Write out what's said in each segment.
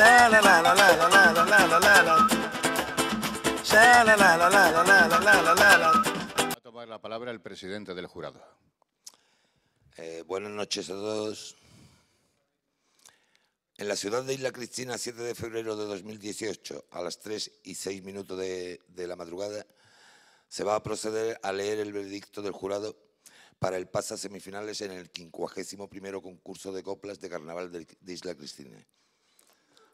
Va a tomar la palabra el presidente del jurado. Eh, buenas noches a todos. En la ciudad de Isla Cristina, 7 de febrero de 2018, a las 3 y 6 minutos de, la madrugada, se va a proceder a leer el veredicto del jurado para el pase a semifinales en el 51 concurso de coplas de carnaval de Isla Cristina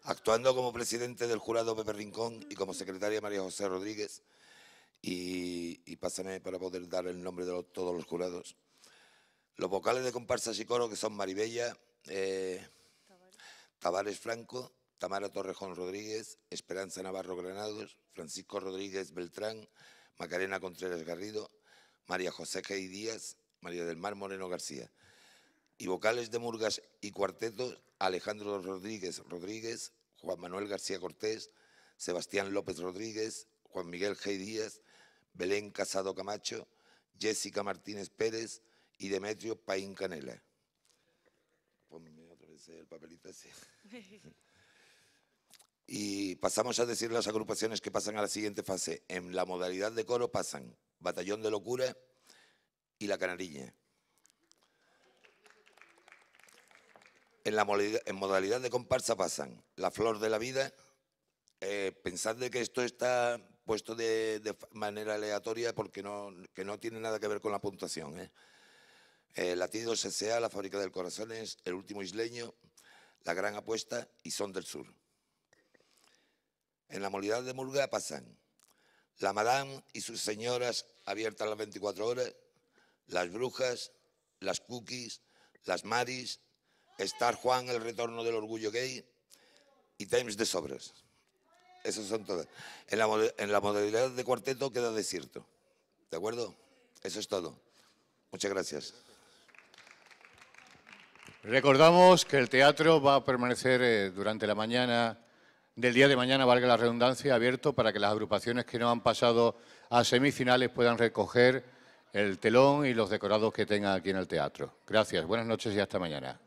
actuando como presidente del jurado Pepe Rincón y como secretaria María José Rodríguez. Y, y pásame para poder dar el nombre de todos los jurados. Los vocales de comparsa coro que son Maribella, eh, Tavares Franco, Tamara Torrejón Rodríguez, Esperanza Navarro Granados, Francisco Rodríguez Beltrán, Macarena Contreras Garrido, María José G. Díaz, María del Mar Moreno García. Y vocales de murgas y cuartetos Alejandro Rodríguez Rodríguez, Juan Manuel García Cortés, Sebastián López Rodríguez, Juan Miguel G. Díaz, Belén Casado Camacho, Jessica Martínez Pérez y Demetrio Paín Canela. el papelito Y pasamos a decir las agrupaciones que pasan a la siguiente fase. En la modalidad de coro pasan Batallón de Locura y La Canariña. en la modalidad de comparsa pasan La Flor de la Vida. Eh, pensad que esto está puesto de, manera aleatoria porque no, no tiene nada que ver con la puntuación. ¿eh? Eh, Latidos La Fábrica del Corazón, El Último Isleño, La Gran Apuesta y Son del Sur. En la modalidad de Murga pasan La Madame y sus señoras, abiertas las 24 horas, Las Brujas, Las Cookies, Las Maris, Star Juan, El retorno del orgullo gay y Times de Sobres. Esas son todos. En la, modalidad de cuarteto queda desierto. ¿De acuerdo? Eso es todo. Muchas gracias. Recordamos que el teatro va a permanecer eh, durante la mañana, del día de mañana, valga la redundancia, abierto para que las agrupaciones que no han pasado a semifinales puedan recoger el telón y los decorados que tengan aquí en el teatro. Gracias, buenas noches y hasta mañana.